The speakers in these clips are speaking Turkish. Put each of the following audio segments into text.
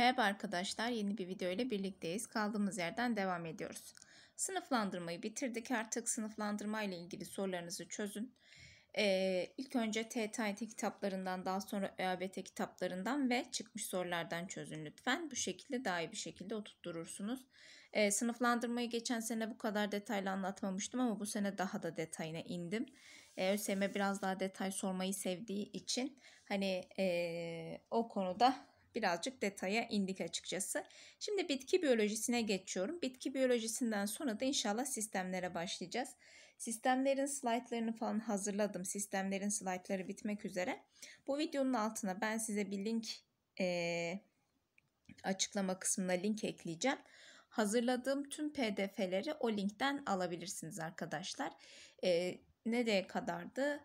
Merhaba arkadaşlar, yeni bir video ile birlikteyiz. Kaldığımız yerden devam ediyoruz. Sınıflandırmayı bitirdik. Artık sınıflandırma ile ilgili sorularınızı çözün. Ee, ilk önce TTIT kitaplarından, daha sonra ÖABT kitaplarından ve çıkmış sorulardan çözün lütfen. Bu şekilde daha iyi bir şekilde oturtturursunuz. Ee, sınıflandırmayı geçen sene bu kadar detaylı anlatmamıştım ama bu sene daha da detayına indim. Ee, ÖSYM biraz daha detay sormayı sevdiği için hani ee, o konuda birazcık detaya indik açıkçası. Şimdi bitki biyolojisine geçiyorum. Bitki biyolojisinden sonra da inşallah sistemlere başlayacağız. Sistemlerin slaytlarını falan hazırladım. Sistemlerin slaytları bitmek üzere. Bu videonun altına ben size bir link e, açıklama kısmına link ekleyeceğim. Hazırladığım tüm pdf'leri o linkten alabilirsiniz arkadaşlar. E, nereye kadardı?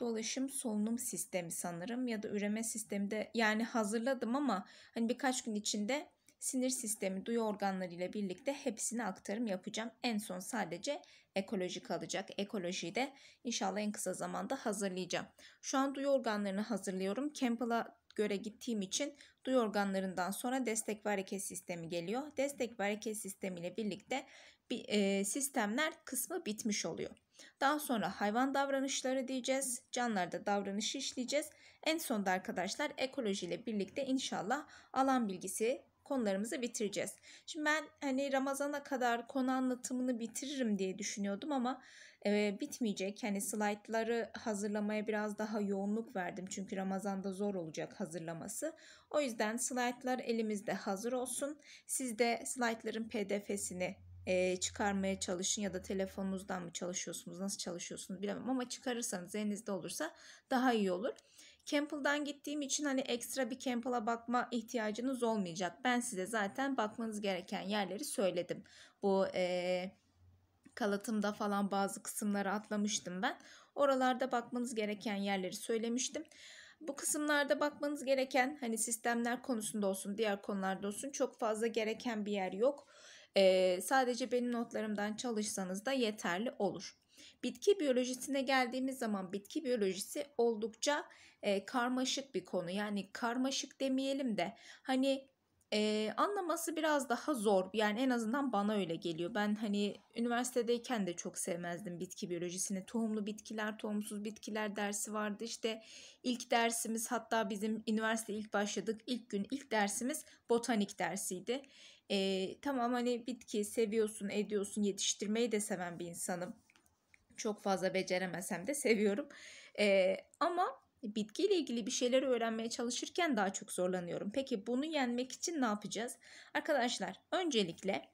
dolaşım solunum sistemi sanırım ya da üreme sistemi de yani hazırladım ama hani birkaç gün içinde sinir sistemi, duyu organları ile birlikte hepsini aktarım yapacağım. En son sadece ekoloji kalacak. Ekolojiyi de inşallah en kısa zamanda hazırlayacağım. Şu an duyu organlarını hazırlıyorum. Campbell'a göre gittiğim için duyu organlarından sonra destek ve hareket sistemi geliyor. Destek ve hareket sistemi ile birlikte bir, e, sistemler kısmı bitmiş oluyor. Daha sonra hayvan davranışları diyeceğiz. Canlarda davranışı işleyeceğiz. En sonda arkadaşlar ekoloji ile birlikte inşallah alan bilgisi konularımızı bitireceğiz. Şimdi ben hani Ramazan'a kadar konu anlatımını bitiririm diye düşünüyordum ama e, bitmeyecek. Hani slaytları hazırlamaya biraz daha yoğunluk verdim çünkü Ramazan'da zor olacak hazırlaması. O yüzden slaytlar elimizde hazır olsun. Siz de slaytların pdf'sini e, çıkarmaya çalışın ya da telefonunuzdan mı çalışıyorsunuz nasıl çalışıyorsunuz bilemem ama çıkarırsanız elinizde olursa daha iyi olur. Campbell'dan gittiğim için hani ekstra bir Campbell'a bakma ihtiyacınız olmayacak. Ben size zaten bakmanız gereken yerleri söyledim. Bu e, kalatımda falan bazı kısımları atlamıştım ben. Oralarda bakmanız gereken yerleri söylemiştim. Bu kısımlarda bakmanız gereken hani sistemler konusunda olsun diğer konularda olsun çok fazla gereken bir yer yok. Ee, sadece benim notlarımdan çalışsanız da yeterli olur. Bitki biyolojisine geldiğimiz zaman bitki biyolojisi oldukça e, karmaşık bir konu. Yani karmaşık demeyelim de hani ee, anlaması biraz daha zor. Yani en azından bana öyle geliyor. Ben hani üniversitedeyken de çok sevmezdim bitki biyolojisini. Tohumlu bitkiler, tohumsuz bitkiler dersi vardı. İşte ilk dersimiz hatta bizim üniversite ilk başladık. ilk gün ilk dersimiz botanik dersiydi. Ee, tamam hani bitki seviyorsun, ediyorsun, yetiştirmeyi de seven bir insanım. Çok fazla beceremesem de seviyorum. E, ama bitkiyle ilgili bir şeyleri öğrenmeye çalışırken daha çok zorlanıyorum. Peki bunu yenmek için ne yapacağız? Arkadaşlar öncelikle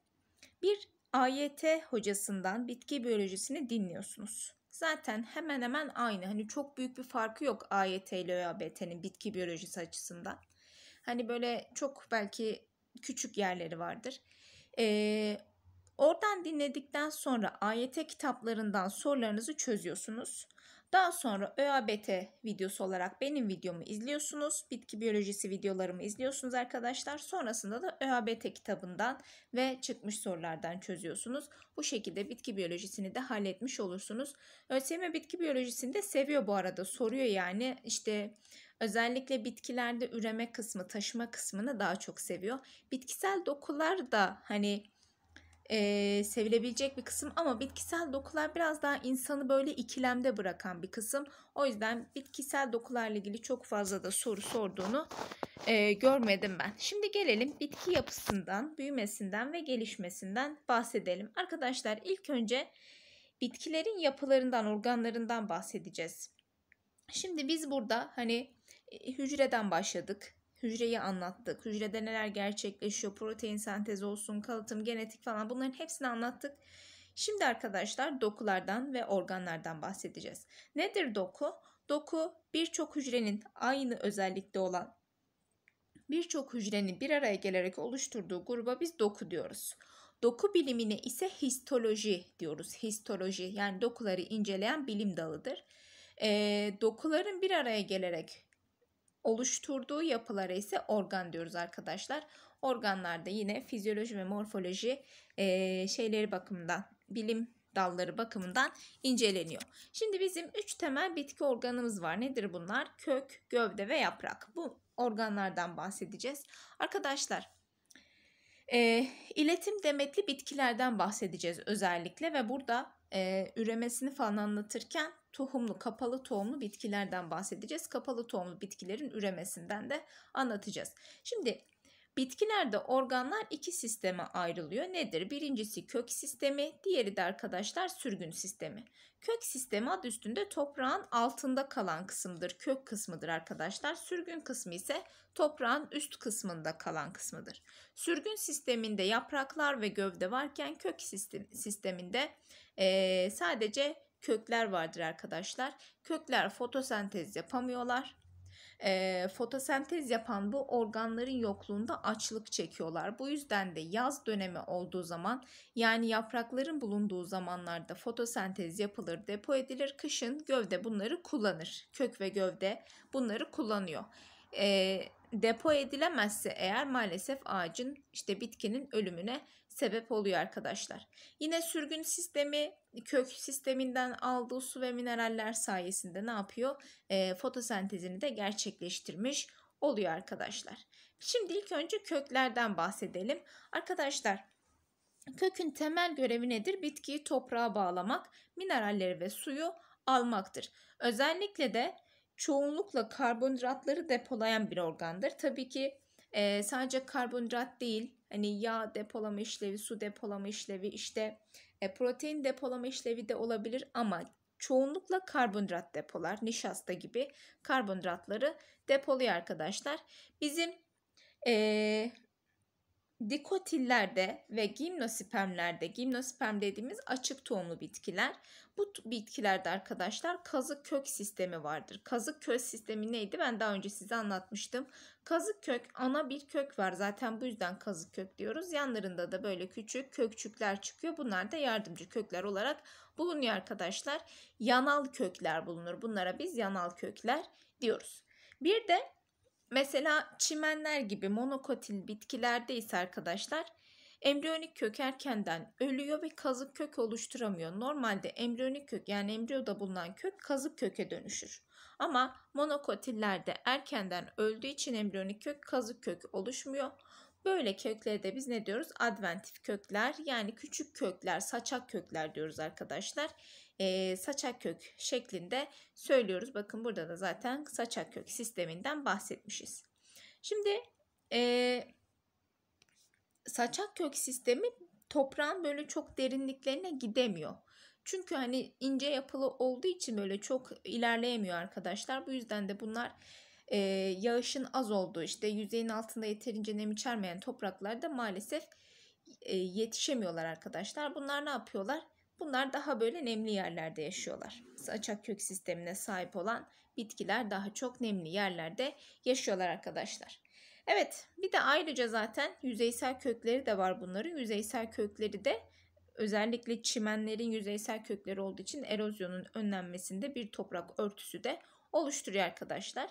bir AYT hocasından bitki biyolojisini dinliyorsunuz. Zaten hemen hemen aynı. Hani çok büyük bir farkı yok AYT ile ÖABT'nin bitki biyolojisi açısından. Hani böyle çok belki küçük yerleri vardır. Ee, Oradan dinledikten sonra AYT kitaplarından sorularınızı çözüyorsunuz. Daha sonra ÖABT videosu olarak benim videomu izliyorsunuz. Bitki biyolojisi videolarımı izliyorsunuz arkadaşlar. Sonrasında da ÖABT kitabından ve çıkmış sorulardan çözüyorsunuz. Bu şekilde bitki biyolojisini de halletmiş olursunuz. ÖSYM bitki biyolojisini de seviyor bu arada. Soruyor yani işte özellikle bitkilerde üreme kısmı, taşıma kısmını daha çok seviyor. Bitkisel dokular da hani e, sevilebilecek bir kısım ama bitkisel dokular biraz daha insanı böyle ikilemde bırakan bir kısım. O yüzden bitkisel dokularla ilgili çok fazla da soru sorduğunu e, görmedim ben. Şimdi gelelim bitki yapısından, büyümesinden ve gelişmesinden bahsedelim. Arkadaşlar ilk önce bitkilerin yapılarından, organlarından bahsedeceğiz. Şimdi biz burada hani e, hücreden başladık hücreyi anlattık. Hücrede neler gerçekleşiyor, protein sentezi olsun, kalıtım, genetik falan bunların hepsini anlattık. Şimdi arkadaşlar dokulardan ve organlardan bahsedeceğiz. Nedir doku? Doku birçok hücrenin aynı özellikte olan birçok hücrenin bir araya gelerek oluşturduğu gruba biz doku diyoruz. Doku bilimine ise histoloji diyoruz. Histoloji yani dokuları inceleyen bilim dalıdır. E, dokuların bir araya gelerek oluşturduğu yapılara ise organ diyoruz arkadaşlar. Organlarda yine fizyoloji ve morfoloji e, şeyleri bakımından, bilim dalları bakımından inceleniyor. Şimdi bizim 3 temel bitki organımız var. Nedir bunlar? Kök, gövde ve yaprak. Bu organlardan bahsedeceğiz. Arkadaşlar e, iletim demetli bitkilerden bahsedeceğiz özellikle ve burada e, üremesini falan anlatırken tohumlu, kapalı tohumlu bitkilerden bahsedeceğiz. Kapalı tohumlu bitkilerin üremesinden de anlatacağız. Şimdi bitkilerde organlar iki sisteme ayrılıyor. Nedir? Birincisi kök sistemi, diğeri de arkadaşlar sürgün sistemi. Kök sistemi adı üstünde toprağın altında kalan kısımdır, kök kısmıdır arkadaşlar. Sürgün kısmı ise toprağın üst kısmında kalan kısmıdır. Sürgün sisteminde yapraklar ve gövde varken kök sisteminde e, sadece kökler vardır arkadaşlar. Kökler fotosentez yapamıyorlar. E, fotosentez yapan bu organların yokluğunda açlık çekiyorlar. Bu yüzden de yaz dönemi olduğu zaman yani yaprakların bulunduğu zamanlarda fotosentez yapılır, depo edilir. Kışın gövde bunları kullanır. Kök ve gövde bunları kullanıyor. E, depo edilemezse eğer maalesef ağacın işte bitkinin ölümüne sebep oluyor arkadaşlar. Yine sürgün sistemi kök sisteminden aldığı su ve mineraller sayesinde ne yapıyor? E, fotosentezini de gerçekleştirmiş oluyor arkadaşlar. Şimdi ilk önce köklerden bahsedelim. Arkadaşlar kökün temel görevi nedir? Bitkiyi toprağa bağlamak, mineralleri ve suyu almaktır. Özellikle de çoğunlukla karbonhidratları depolayan bir organdır. Tabii ki e, sadece karbonhidrat değil, hani yağ depolama işlevi, su depolama işlevi, işte e, protein depolama işlevi de olabilir ama çoğunlukla karbonhidrat depolar, nişasta gibi karbonhidratları depoluyor arkadaşlar. Bizim e, dikotillerde ve gimnospermlerde, gimnosperm dediğimiz açık tohumlu bitkiler. Bu bitkilerde arkadaşlar kazık kök sistemi vardır. Kazık kök sistemi neydi? Ben daha önce size anlatmıştım. Kazık kök ana bir kök var. Zaten bu yüzden kazık kök diyoruz. Yanlarında da böyle küçük kökçükler çıkıyor. Bunlar da yardımcı kökler olarak bulunuyor arkadaşlar. Yanal kökler bulunur. Bunlara biz yanal kökler diyoruz. Bir de Mesela çimenler gibi monokotil bitkilerde ise arkadaşlar embriyonik kök erkenden ölüyor ve kazık kök oluşturamıyor. Normalde embriyonik kök yani embriyoda bulunan kök kazık köke dönüşür. Ama monokotillerde erkenden öldüğü için embriyonik kök kazık kök oluşmuyor. Böyle köklere de biz ne diyoruz? Adventif kökler yani küçük kökler, saçak kökler diyoruz arkadaşlar e, saçak kök şeklinde söylüyoruz. Bakın burada da zaten saçak kök sisteminden bahsetmişiz. Şimdi e, saçak kök sistemi toprağın böyle çok derinliklerine gidemiyor. Çünkü hani ince yapılı olduğu için böyle çok ilerleyemiyor arkadaşlar. Bu yüzden de bunlar e, yağışın az olduğu işte yüzeyin altında yeterince nem içermeyen topraklarda maalesef e, yetişemiyorlar arkadaşlar. Bunlar ne yapıyorlar? Bunlar daha böyle nemli yerlerde yaşıyorlar. Açak kök sistemine sahip olan bitkiler daha çok nemli yerlerde yaşıyorlar arkadaşlar. Evet bir de ayrıca zaten yüzeysel kökleri de var bunların. Yüzeysel kökleri de özellikle çimenlerin yüzeysel kökleri olduğu için erozyonun önlenmesinde bir toprak örtüsü de oluşturuyor arkadaşlar.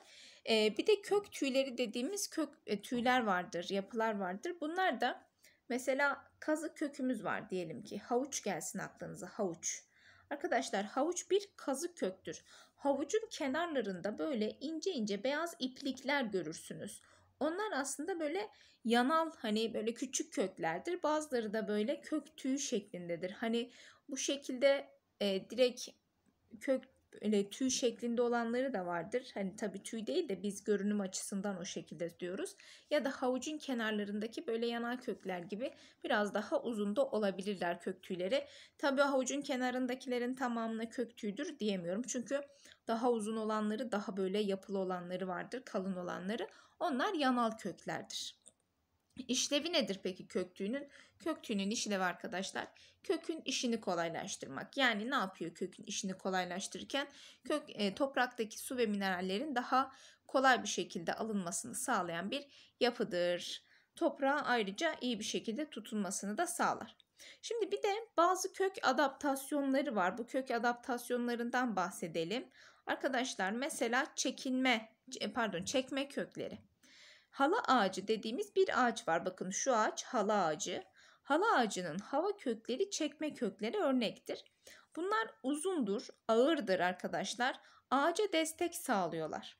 Ee, bir de kök tüyleri dediğimiz kök e, tüyler vardır, yapılar vardır. Bunlar da mesela kazık kökümüz var diyelim ki. Havuç gelsin aklınıza havuç. Arkadaşlar havuç bir kazık köktür. Havucun kenarlarında böyle ince ince beyaz iplikler görürsünüz. Onlar aslında böyle yanal hani böyle küçük köklerdir. Bazıları da böyle kök tüyü şeklindedir. Hani bu şekilde e, direkt kök böyle tüy şeklinde olanları da vardır. Hani tabii tüy değil de biz görünüm açısından o şekilde diyoruz. Ya da havucun kenarlarındaki böyle yanar kökler gibi biraz daha uzun da olabilirler kök tüyleri. Tabii havucun kenarındakilerin tamamına kök tüydür diyemiyorum. Çünkü daha uzun olanları, daha böyle yapılı olanları vardır, kalın olanları. Onlar yanal köklerdir. İşlevi nedir peki köktüğünün? Köktüğünün işlevi arkadaşlar kökün işini kolaylaştırmak. Yani ne yapıyor kökün işini kolaylaştırırken? Kök e, topraktaki su ve minerallerin daha kolay bir şekilde alınmasını sağlayan bir yapıdır. Toprağa ayrıca iyi bir şekilde tutunmasını da sağlar. Şimdi bir de bazı kök adaptasyonları var. Bu kök adaptasyonlarından bahsedelim. Arkadaşlar mesela çekinme e, pardon çekme kökleri. Hala ağacı dediğimiz bir ağaç var. Bakın şu ağaç hala ağacı. Hala ağacının hava kökleri çekme kökleri örnektir. Bunlar uzundur, ağırdır arkadaşlar. Ağaca destek sağlıyorlar.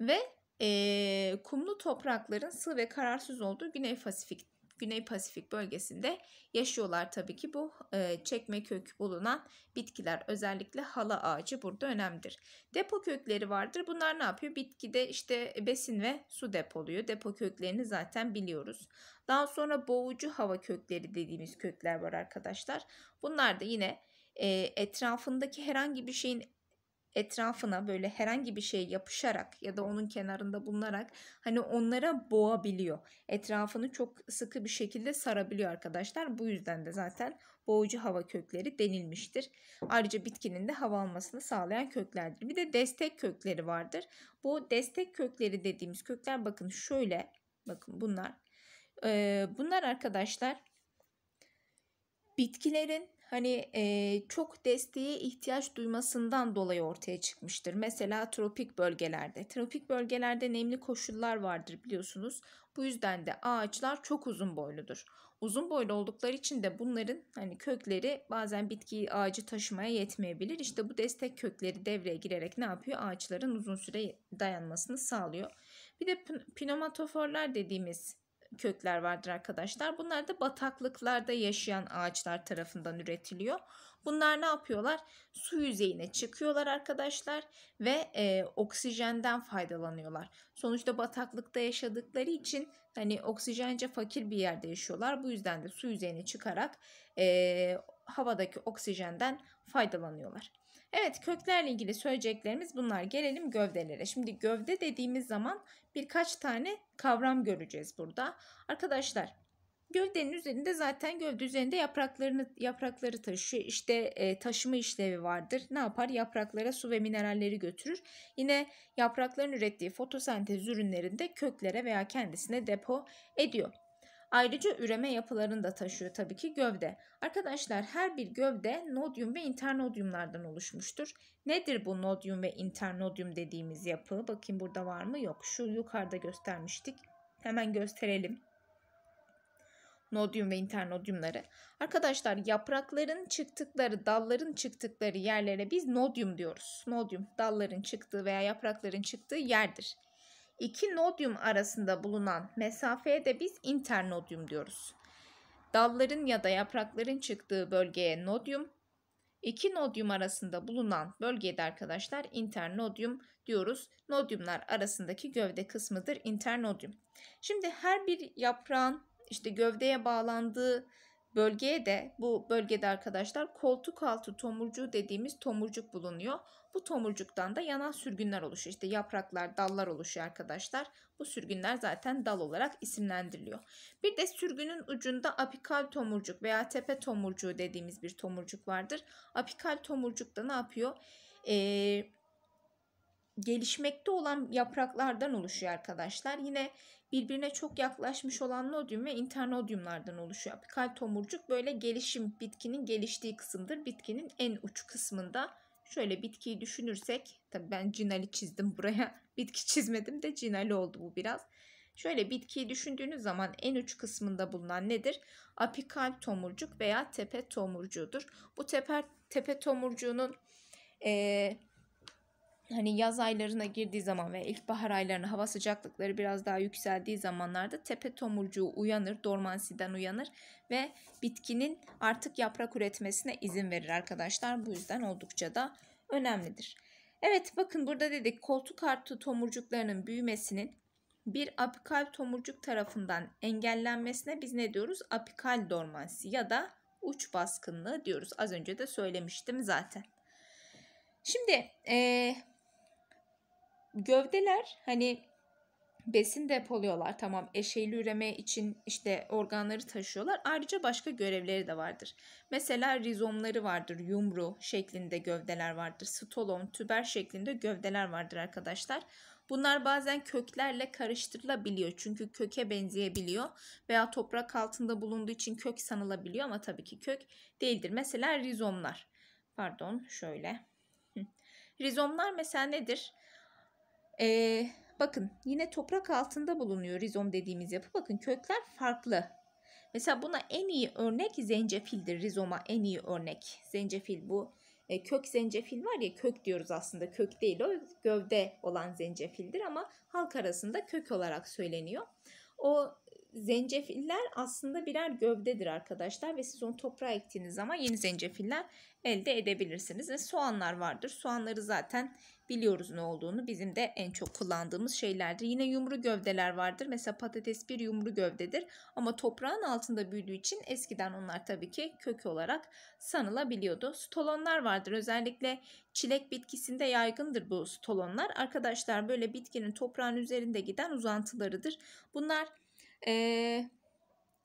Ve e, kumlu toprakların sığ ve kararsız olduğu Güney Pasifik Güney Pasifik bölgesinde yaşıyorlar tabii ki bu e, çekme kök bulunan bitkiler özellikle hala ağacı burada önemlidir. Depo kökleri vardır bunlar ne yapıyor? Bitkide işte besin ve su depoluyor. Depo köklerini zaten biliyoruz. Daha sonra boğucu hava kökleri dediğimiz kökler var arkadaşlar. Bunlar da yine e, etrafındaki herhangi bir şeyin etrafına böyle herhangi bir şey yapışarak ya da onun kenarında bulunarak hani onlara boğabiliyor. Etrafını çok sıkı bir şekilde sarabiliyor arkadaşlar. Bu yüzden de zaten boğucu hava kökleri denilmiştir. Ayrıca bitkinin de hava almasını sağlayan köklerdir. Bir de destek kökleri vardır. Bu destek kökleri dediğimiz kökler bakın şöyle bakın bunlar. Ee, bunlar arkadaşlar bitkilerin hani e, çok desteğe ihtiyaç duymasından dolayı ortaya çıkmıştır. Mesela tropik bölgelerde. Tropik bölgelerde nemli koşullar vardır biliyorsunuz. Bu yüzden de ağaçlar çok uzun boyludur. Uzun boylu oldukları için de bunların hani kökleri bazen bitkiyi ağacı taşımaya yetmeyebilir. İşte bu destek kökleri devreye girerek ne yapıyor? Ağaçların uzun süre dayanmasını sağlıyor. Bir de pneumatoforlar dediğimiz kökler vardır arkadaşlar. Bunlar da bataklıklarda yaşayan ağaçlar tarafından üretiliyor. Bunlar ne yapıyorlar? Su yüzeyine çıkıyorlar arkadaşlar ve e, oksijenden faydalanıyorlar. Sonuçta bataklıkta yaşadıkları için hani oksijence fakir bir yerde yaşıyorlar. Bu yüzden de su yüzeyine çıkarak e, havadaki oksijenden faydalanıyorlar. Evet köklerle ilgili söyleyeceklerimiz bunlar. Gelelim gövdelere. Şimdi gövde dediğimiz zaman birkaç tane kavram göreceğiz burada. Arkadaşlar gövdenin üzerinde zaten gövde üzerinde yapraklarını yaprakları taşıyor. İşte e, taşıma işlevi vardır. Ne yapar? Yapraklara su ve mineralleri götürür. Yine yaprakların ürettiği fotosentez ürünlerinde köklere veya kendisine depo ediyor. Ayrıca üreme yapılarını da taşıyor tabii ki gövde. Arkadaşlar her bir gövde nodyum ve internodyumlardan oluşmuştur. Nedir bu nodyum ve internodyum dediğimiz yapı? Bakayım burada var mı? Yok. Şu yukarıda göstermiştik. Hemen gösterelim nodyum ve internodyumları. Arkadaşlar yaprakların çıktıkları, dalların çıktıkları yerlere biz nodyum diyoruz. Nodyum dalların çıktığı veya yaprakların çıktığı yerdir. İki nodyum arasında bulunan mesafeye de biz internodyum diyoruz. Dalların ya da yaprakların çıktığı bölgeye nodyum, iki nodyum arasında bulunan bölgede de arkadaşlar internodyum diyoruz. Nodyumlar arasındaki gövde kısmıdır internodyum. Şimdi her bir yaprağın işte gövdeye bağlandığı bölgeye de bu bölgede arkadaşlar koltuk altı tomurcuğu dediğimiz tomurcuk bulunuyor. Bu tomurcuktan da yanan sürgünler oluşuyor. İşte yapraklar, dallar oluşuyor arkadaşlar. Bu sürgünler zaten dal olarak isimlendiriliyor. Bir de sürgünün ucunda apikal tomurcuk veya tepe tomurcuğu dediğimiz bir tomurcuk vardır. Apikal tomurcuk da ne yapıyor? Eee gelişmekte olan yapraklardan oluşuyor arkadaşlar. Yine birbirine çok yaklaşmış olan nodüm ve internodyumlardan oluşuyor. Apikal tomurcuk böyle gelişim bitkinin geliştiği kısımdır. Bitkinin en uç kısmında şöyle bitkiyi düşünürsek tabi ben cinali çizdim buraya. Bitki çizmedim de cinali oldu bu biraz. Şöyle bitkiyi düşündüğünüz zaman en uç kısmında bulunan nedir? Apikal tomurcuk veya tepe tomurcuğudur. Bu tepe, tepe tomurcuğunun ee, hani yaz aylarına girdiği zaman ve ilkbahar aylarına hava sıcaklıkları biraz daha yükseldiği zamanlarda tepe tomurcuğu uyanır, dormansiden uyanır ve bitkinin artık yaprak üretmesine izin verir arkadaşlar. Bu yüzden oldukça da önemlidir. Evet bakın burada dedik koltuk artı tomurcuklarının büyümesinin bir apikal tomurcuk tarafından engellenmesine biz ne diyoruz? Apikal dormansi ya da uç baskınlığı diyoruz. Az önce de söylemiştim zaten. Şimdi e, gövdeler hani besin depoluyorlar tamam eşeyli üreme için işte organları taşıyorlar ayrıca başka görevleri de vardır. Mesela rizomları vardır yumru şeklinde gövdeler vardır stolon tüber şeklinde gövdeler vardır arkadaşlar. Bunlar bazen köklerle karıştırılabiliyor çünkü köke benzeyebiliyor veya toprak altında bulunduğu için kök sanılabiliyor ama tabii ki kök değildir. Mesela rizomlar pardon şöyle rizomlar mesela nedir? Ee, bakın yine toprak altında bulunuyor rizom dediğimiz yapı. Bakın kökler farklı. Mesela buna en iyi örnek zencefildir. Rizoma en iyi örnek. Zencefil bu e, kök zencefil var ya kök diyoruz aslında kök değil o gövde olan zencefildir ama halk arasında kök olarak söyleniyor. O zencefiller aslında birer gövdedir arkadaşlar ve siz onu toprağa ektiğiniz zaman yeni zencefiller elde edebilirsiniz. Ve soğanlar vardır. Soğanları zaten biliyoruz ne olduğunu. Bizim de en çok kullandığımız şeylerdir. Yine yumru gövdeler vardır. Mesela patates bir yumru gövdedir ama toprağın altında büyüdüğü için eskiden onlar tabii ki kök olarak sanılabiliyordu. Stolonlar vardır. Özellikle çilek bitkisinde yaygındır bu stolonlar. Arkadaşlar böyle bitkinin toprağın üzerinde giden uzantılarıdır. Bunlar ee,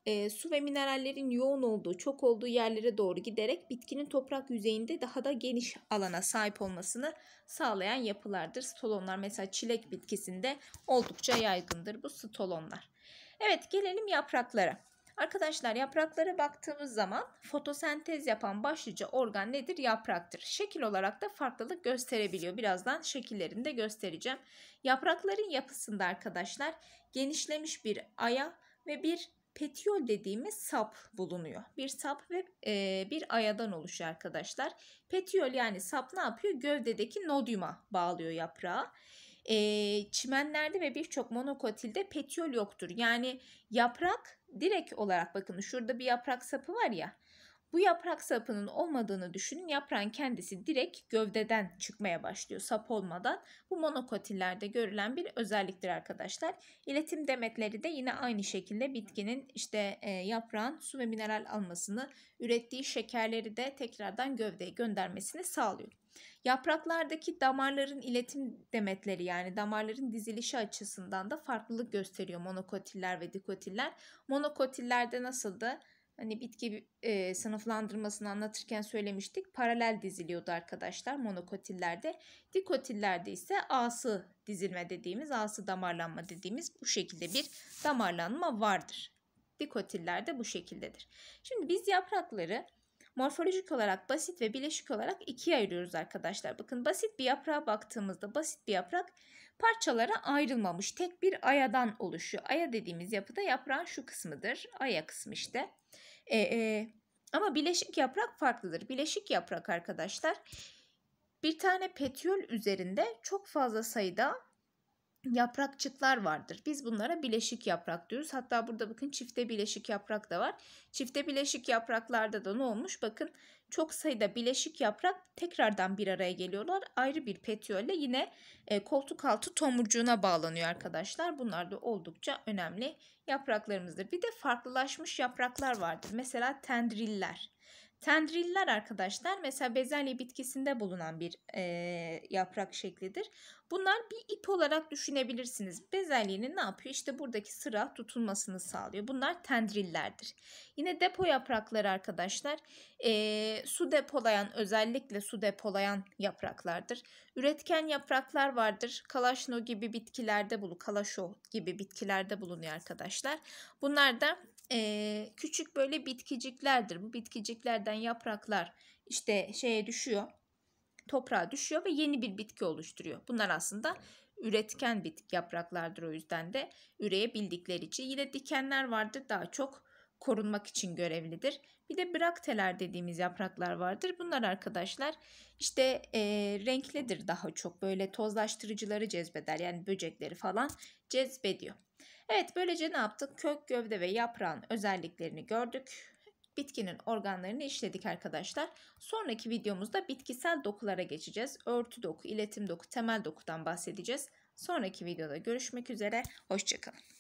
e, su ve minerallerin yoğun olduğu, çok olduğu yerlere doğru giderek bitkinin toprak yüzeyinde daha da geniş alana sahip olmasını sağlayan yapılardır. Stolonlar mesela çilek bitkisinde oldukça yaygındır bu stolonlar. Evet gelelim yapraklara. Arkadaşlar yapraklara baktığımız zaman fotosentez yapan başlıca organ nedir? Yapraktır. Şekil olarak da farklılık gösterebiliyor. Birazdan şekillerini de göstereceğim. Yaprakların yapısında arkadaşlar genişlemiş bir aya ve bir petiol dediğimiz sap bulunuyor. Bir sap ve e, bir ayadan oluşuyor arkadaşlar. Petiol yani sap ne yapıyor? Gövdedeki nodyuma bağlıyor yaprağı. E, çimenlerde ve birçok monokotilde petiol yoktur. Yani yaprak direkt olarak bakın şurada bir yaprak sapı var ya bu yaprak sapının olmadığını düşünün. Yaprağın kendisi direkt gövdeden çıkmaya başlıyor sap olmadan. Bu monokotillerde görülen bir özelliktir arkadaşlar. İletim demetleri de yine aynı şekilde bitkinin işte e, yaprağın su ve mineral almasını, ürettiği şekerleri de tekrardan gövdeye göndermesini sağlıyor. Yapraklardaki damarların iletim demetleri yani damarların dizilişi açısından da farklılık gösteriyor monokotiller ve dikotiller. Monokotillerde nasıldı? hani bitki e, sınıflandırmasını anlatırken söylemiştik. Paralel diziliyordu arkadaşlar monokotillerde. Dikotillerde ise ası dizilme dediğimiz, ası damarlanma dediğimiz bu şekilde bir damarlanma vardır. Dikotillerde bu şekildedir. Şimdi biz yaprakları morfolojik olarak basit ve bileşik olarak ikiye ayırıyoruz arkadaşlar. Bakın basit bir yaprağa baktığımızda basit bir yaprak parçalara ayrılmamış tek bir ayadan oluşuyor. Aya dediğimiz yapıda yaprağın şu kısmıdır. Aya kısmı işte. E, e, ama bileşik yaprak farklıdır. Bileşik yaprak arkadaşlar bir tane petiol üzerinde çok fazla sayıda yaprakçıklar vardır. Biz bunlara bileşik yaprak diyoruz. Hatta burada bakın çifte bileşik yaprak da var. Çifte bileşik yapraklarda da ne olmuş? Bakın çok sayıda bileşik yaprak tekrardan bir araya geliyorlar. Ayrı bir petiyole yine e, koltuk altı tomurcuğuna bağlanıyor arkadaşlar. Bunlar da oldukça önemli yapraklarımızdır. Bir de farklılaşmış yapraklar vardır. Mesela tendriller. Tendriller arkadaşlar mesela bezelye bitkisinde bulunan bir e, yaprak şeklidir. Bunlar bir ip olarak düşünebilirsiniz. Bezelyenin ne yapıyor? İşte buradaki sıra tutulmasını sağlıyor. Bunlar tendrillerdir. Yine depo yaprakları arkadaşlar e, su depolayan özellikle su depolayan yapraklardır. Üretken yapraklar vardır. Kalaşno gibi bitkilerde bulu, kalaşo gibi bitkilerde bulunuyor arkadaşlar. Bunlar da e, küçük böyle bitkiciklerdir. Bu bitkiciklerden yapraklar işte şeye düşüyor. Toprağa düşüyor ve yeni bir bitki oluşturuyor. Bunlar aslında üretken bitki yapraklardır o yüzden de üreyebildikleri için. Yine dikenler vardır daha çok korunmak için görevlidir. Bir de brakteler dediğimiz yapraklar vardır. Bunlar arkadaşlar işte e, renklidir daha çok böyle tozlaştırıcıları cezbeder yani böcekleri falan cezbediyor. Evet böylece ne yaptık? Kök, gövde ve yaprağın özelliklerini gördük. Bitkinin organlarını işledik arkadaşlar. Sonraki videomuzda bitkisel dokulara geçeceğiz. Örtü doku, iletim doku, temel dokudan bahsedeceğiz. Sonraki videoda görüşmek üzere. Hoşçakalın.